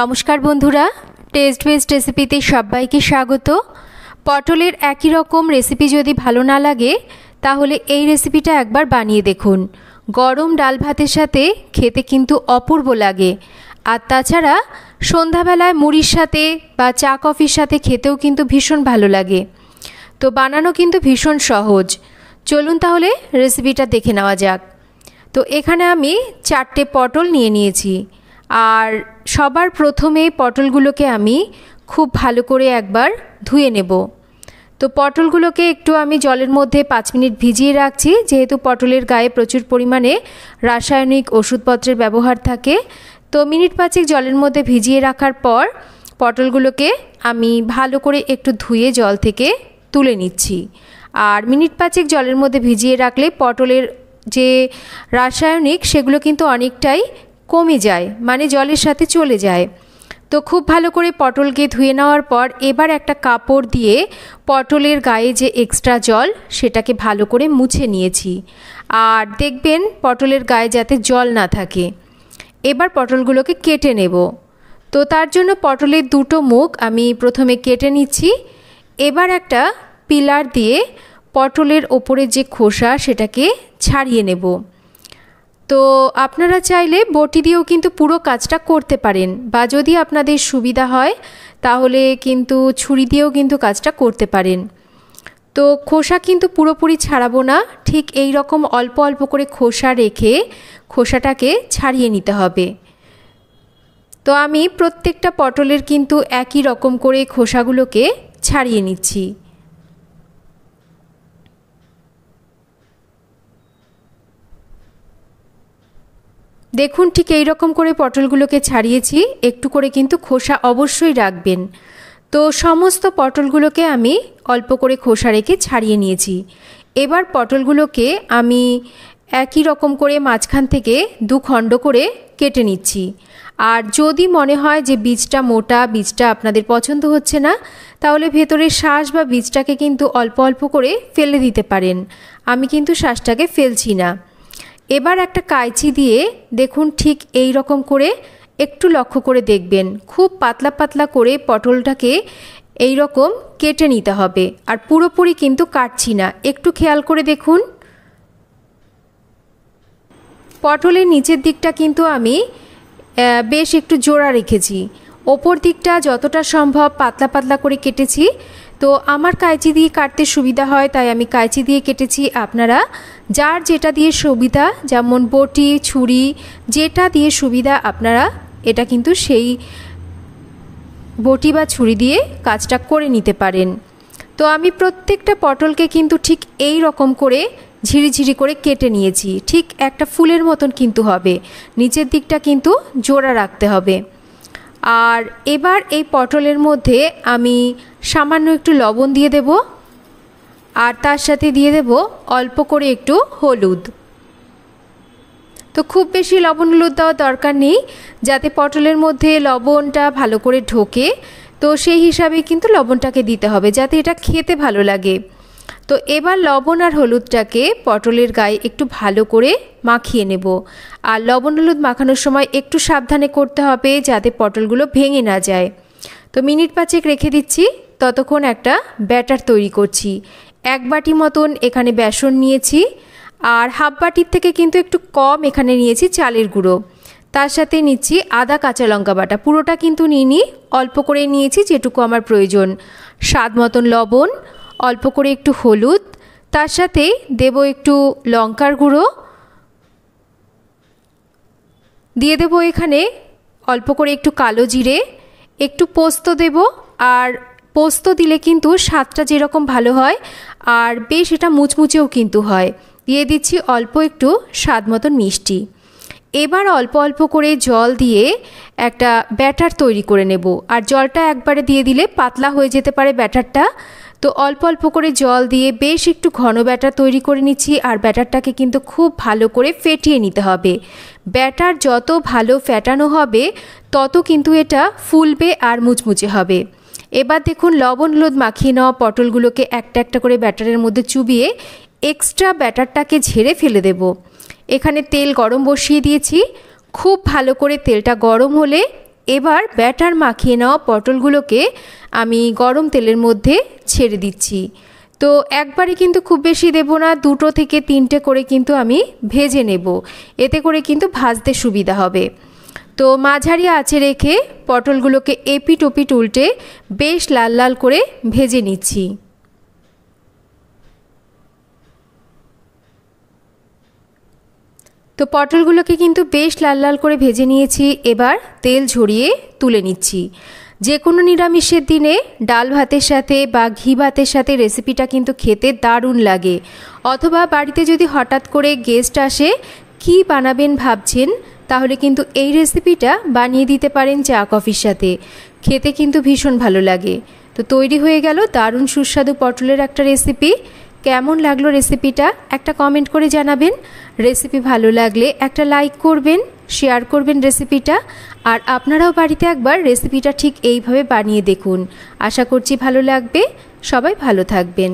নমস্কার বন্ধুরা test best রেসিপিতে সবাইকে স্বাগত পটলের একই রকম রেসিপি যদি ভালো না লাগে তাহলে এই রেসিপিটা একবার বানিয়ে দেখুন গরম ডাল ভাতের সাথে খেতে কিন্তু অপূর্ব লাগে আর তাছাড়া সন্ধ্যাবেলায় মুড়ির সাথে বা চা কফির সাথে খেতেও কিন্তু ভীষণ ভালো লাগে তো বানানো কিন্তু ভীষণ সহজ চলুন তাহলে রেসিপিটা দেখে নেওয়া যাক তো এখানে আমি চারটে পটল নিয়ে নিয়েছি আর সবার প্রথমে পটলগুলোকে আমি খুব ভালো করে একবার ধুয়ে নেব তো পটলগুলোকে একটু আমি জলের মধ্যে পাঁচ মিনিট ভিজিয়ে রাখছি যেহেতু পটলের গায়ে প্রচুর পরিমাণে রাসায়নিক ওষুধপত্রের ব্যবহার থাকে তো মিনিট পাঁচেক জলের মধ্যে ভিজিয়ে রাখার পর পটলগুলোকে আমি ভালো করে একটু ধুয়ে জল থেকে তুলে নিচ্ছি আর মিনিট পাঁচেক জলের মধ্যে ভিজিয়ে রাখলে পটলের যে রাসায়নিক সেগুলো কিন্তু অনেকটাই কমে যায় মানে জলের সাথে চলে যায় তো খুব ভালো করে পটলকে ধুয়ে নেওয়ার পর এবার একটা কাপড় দিয়ে পটলের গায়ে যে এক্সট্রা জল সেটাকে ভালো করে মুছে নিয়েছি আর দেখবেন পটলের গায়ে যাতে জল না থাকে এবার পটলগুলোকে কেটে নেব তো তার জন্য পটলের দুটো মুখ আমি প্রথমে কেটে নিচ্ছি এবার একটা পিলার দিয়ে পটলের ওপরে যে খোসা সেটাকে ছাড়িয়ে নেব তো আপনারা চাইলে বটি দিয়েও কিন্তু পুরো কাজটা করতে পারেন বা যদি আপনাদের সুবিধা হয় তাহলে কিন্তু ছুরি দিয়েও কিন্তু কাজটা করতে পারেন তো খোসা কিন্তু পুরোপুরি ছাড়াবো না ঠিক এই রকম অল্প অল্প করে খোসা রেখে খোসাটাকে ছাড়িয়ে নিতে হবে তো আমি প্রত্যেকটা পটলের কিন্তু একই রকম করে খোসাগুলোকে ছাড়িয়ে নিচ্ছি দেখুন ঠিক এই রকম করে পটলগুলোকে ছাড়িয়েছি একটু করে কিন্তু খোসা অবশ্যই রাখবেন তো সমস্ত পটলগুলোকে আমি অল্প করে খোসা রেখে ছাড়িয়ে নিয়েছি এবার পটলগুলোকে আমি একই রকম করে মাঝখান থেকে দু খণ্ড করে কেটে নিচ্ছি আর যদি মনে হয় যে বীজটা মোটা বীজটা আপনাদের পছন্দ হচ্ছে না তাহলে ভেতরের শ্বাস বা বীজটাকে কিন্তু অল্প অল্প করে ফেলে দিতে পারেন আমি কিন্তু শ্বাসটাকে ফেলছি না এবার একটা কাইচি দিয়ে দেখুন ঠিক এই রকম করে একটু লক্ষ্য করে দেখবেন খুব পাতলা পাতলা করে পটলটাকে এই রকম কেটে নিতে হবে আর পুরোপুরি কিন্তু কাটছি না একটু খেয়াল করে দেখুন পটলের নিচের দিকটা কিন্তু আমি বেশ একটু জোড়া রেখেছি ওপর দিকটা যতটা সম্ভব পাতলা পাতলা করে কেটেছি তো আমার কাঁচি দিয়ে কাটতে সুবিধা হয় তাই আমি কাঁচি দিয়ে কেটেছি আপনারা যার যেটা দিয়ে সুবিধা যেমন বটি ছুরি যেটা দিয়ে সুবিধা আপনারা এটা কিন্তু সেই বটি বা ছুরি দিয়ে কাজটা করে নিতে পারেন তো আমি প্রত্যেকটা পটলকে কিন্তু ঠিক এই রকম করে ঝিরিঝিরি করে কেটে নিয়েছি ঠিক একটা ফুলের মতন কিন্তু হবে নিচের দিকটা কিন্তু জোড়া রাখতে হবে আর এবার এই পটলের মধ্যে আমি সামান্য একটু লবণ দিয়ে দেব আর তার সাথে দিয়ে দেব অল্প করে একটু হলুদ তো খুব বেশি লবণ হলুদ দেওয়ার দরকার নেই যাতে পটলের মধ্যে লবণটা ভালো করে ঢোকে তো সেই হিসাবে কিন্তু লবণটাকে দিতে হবে যাতে এটা খেতে ভালো লাগে তো এবার লবণ আর হলুদটাকে পটলের গায়ে একটু ভালো করে মাখিয়ে নেব আর লবণ হলুদ মাখানোর সময় একটু সাবধানে করতে হবে যাতে পটলগুলো ভেঙে না যায় তো মিনিট পাঁচেক রেখে দিচ্ছি ততক্ষণ একটা ব্যাটার তৈরি করছি এক বাটি মতন এখানে বেসন নিয়েছি আর হাফ বাটির থেকে কিন্তু একটু কম এখানে নিয়েছি চালের গুঁড়ো তার সাথে নিচ্ছি আদা কাঁচা লঙ্কা বাটা পুরোটা কিন্তু নিইনি অল্প করে নিয়েছি যেটুকু আমার প্রয়োজন স্বাদ মতন লবণ অল্প করে একটু হলুদ তার সাথে দেব একটু লঙ্কার গুঁড়ো দিয়ে দেব এখানে অল্প করে একটু কালো জিরে একটু পোস্ত দেব আর পোস্ত দিলে কিন্তু স্বাদটা যেরকম ভালো হয় আর বেশ এটা মুচমুচেও কিন্তু হয় দিয়ে দিচ্ছি অল্প একটু স্বাদ মতন মিষ্টি এবার অল্প অল্প করে জল দিয়ে একটা ব্যাটার তৈরি করে নেব আর জলটা একবারে দিয়ে দিলে পাতলা হয়ে যেতে পারে ব্যাটারটা তো অল্প অল্প করে জল দিয়ে বেশ একটু ঘন ব্যাটার তৈরি করে নিচ্ছি আর ব্যাটারটাকে কিন্তু খুব ভালো করে ফেটিয়ে নিতে হবে ব্যাটার যত ভালো ফেটানো হবে তত কিন্তু এটা ফুলবে আর মুচমুচে হবে এবার দেখুন লবণ হলুদ মাখিয়ে নেওয়া পটলগুলোকে একটা একটা করে ব্যাটারের মধ্যে চুবিয়ে এক্সট্রা ব্যাটারটাকে ঝেড়ে ফেলে দেব এখানে তেল গরম বসিয়ে দিয়েছি খুব ভালো করে তেলটা গরম হলে এবার ব্যাটার মাখিয়ে নেওয়া পটলগুলোকে আমি গরম তেলের মধ্যে ছেড়ে দিচ্ছি তো একবারে কিন্তু খুব বেশি দেব না দুটো থেকে তিনটে করে কিন্তু আমি ভেজে নেব এতে করে কিন্তু ভাজতে সুবিধা হবে তো মাঝারি আছে রেখে পটলগুলোকে এপিট ওপিট উল্টে বেশ লাল লাল করে ভেজে নিচ্ছি তো পটলগুলোকে কিন্তু বেশ লাল লাল করে ভেজে নিয়েছি এবার তেল ঝরিয়ে তুলে নিচ্ছি যে কোনো নিরামিষের দিনে ডাল ভাতের সাথে বা ঘি ভাতের সাথে রেসিপিটা কিন্তু খেতে দারুণ লাগে অথবা বাড়িতে যদি হঠাৎ করে গেস্ট আসে কি বানাবেন ভাবছেন তাহলে কিন্তু এই রেসিপিটা বানিয়ে দিতে পারেন চা কফির সাথে খেতে কিন্তু ভীষণ ভালো লাগে তো তৈরি হয়ে গেল দারুণ সুস্বাদু পটলের একটা রেসিপি কেমন লাগলো রেসিপিটা একটা কমেন্ট করে জানাবেন রেসিপি ভালো লাগলে একটা লাইক করবেন শেয়ার করবেন রেসিপিটা আর আপনারাও বাড়িতে একবার রেসিপিটা ঠিক এইভাবে বানিয়ে দেখুন আশা করছি ভালো লাগবে সবাই ভালো থাকবেন